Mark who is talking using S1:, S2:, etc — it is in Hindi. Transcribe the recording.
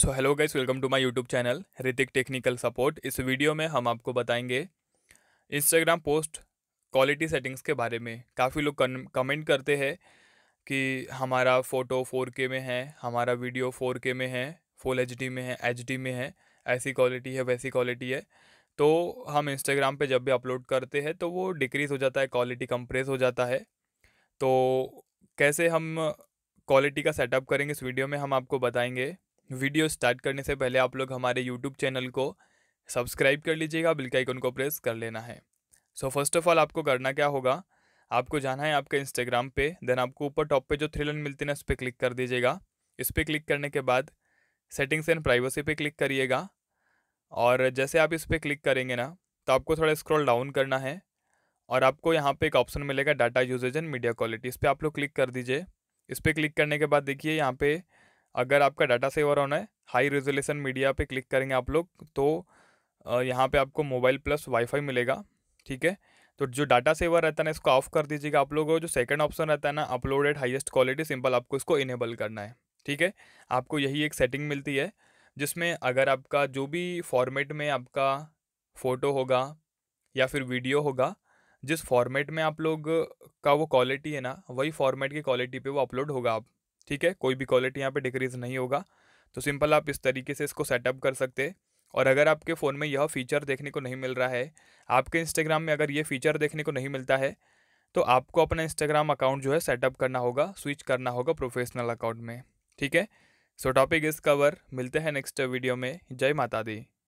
S1: so hello guys welcome to my YouTube channel Hrithik technical support इस वीडियो में हम आपको बताएंगे इंस्टाग्राम पोस्ट क्वालिटी सेटिंग्स के बारे में काफ़ी लोग कमेंट करते हैं कि हमारा फ़ोटो 4K में है हमारा वीडियो 4K में है फुल एच में है एच में है ऐसी क्वालिटी है वैसी क्वालिटी है तो हम इंस्टाग्राम पे जब भी अपलोड करते हैं तो वो डिक्रीज़ हो जाता है क्वालिटी कंप्रेस हो जाता है तो कैसे हम क्वालिटी का सेटअप करेंगे इस वीडियो में हम आपको बताएंगे वीडियो स्टार्ट करने से पहले आप लोग हमारे यूट्यूब चैनल को सब्सक्राइब कर लीजिएगा बिल आइकन को प्रेस कर लेना है सो फर्स्ट ऑफ ऑल आपको करना क्या होगा आपको जाना है आपके इंस्टाग्राम पे देन आपको ऊपर टॉप पे जो थ्री लाइन मिलती है ना उस पर क्लिक कर दीजिएगा इस पर क्लिक करने के बाद सेटिंग्स एंड प्राइवेसी पे क्लिक करिएगा और जैसे आप इस पर क्लिक करेंगे ना तो आपको थोड़ा स्क्रॉल डाउन करना है और आपको यहाँ पे एक ऑप्शन मिलेगा data usage and media quality इस पर आप लोग क्लिक कर दीजिए इस पर क्लिक करने के बाद देखिए यहाँ पर अगर आपका डाटा सेवर होना है हाई रेजोल्यूशन मीडिया पे क्लिक करेंगे आप लोग तो यहाँ पे आपको मोबाइल प्लस वाईफाई मिलेगा ठीक है तो जो डाटा सेवर रहता है ना इसको ऑफ कर दीजिएगा आप लोगों जो सेकंड ऑप्शन रहता है ना अपलोडेड हाईएस्ट क्वालिटी सिंपल आपको इसको इनेबल करना है ठीक है आपको यही एक सेटिंग मिलती है जिसमें अगर आपका जो भी फॉर्मेट में आपका फ़ोटो होगा या फिर वीडियो होगा जिस फॉर्मेट में आप लोग का वो क्वालिटी है ना वही फॉर्मेट की क्वालिटी पर वो अपलोड होगा आप ठीक है कोई भी क्वालिटी यहाँ पे डिक्रीज नहीं होगा तो सिंपल आप इस तरीके से इसको सेटअप कर सकते हैं और अगर आपके फ़ोन में यह फ़ीचर देखने को नहीं मिल रहा है आपके इंस्टाग्राम में अगर ये फ़ीचर देखने को नहीं मिलता है तो आपको अपना इंस्टाग्राम अकाउंट जो है सेटअप करना होगा स्विच करना होगा प्रोफेशनल अकाउंट में ठीक है सो टॉपिक इस कवर मिलते हैं नेक्स्ट वीडियो में जय माता दी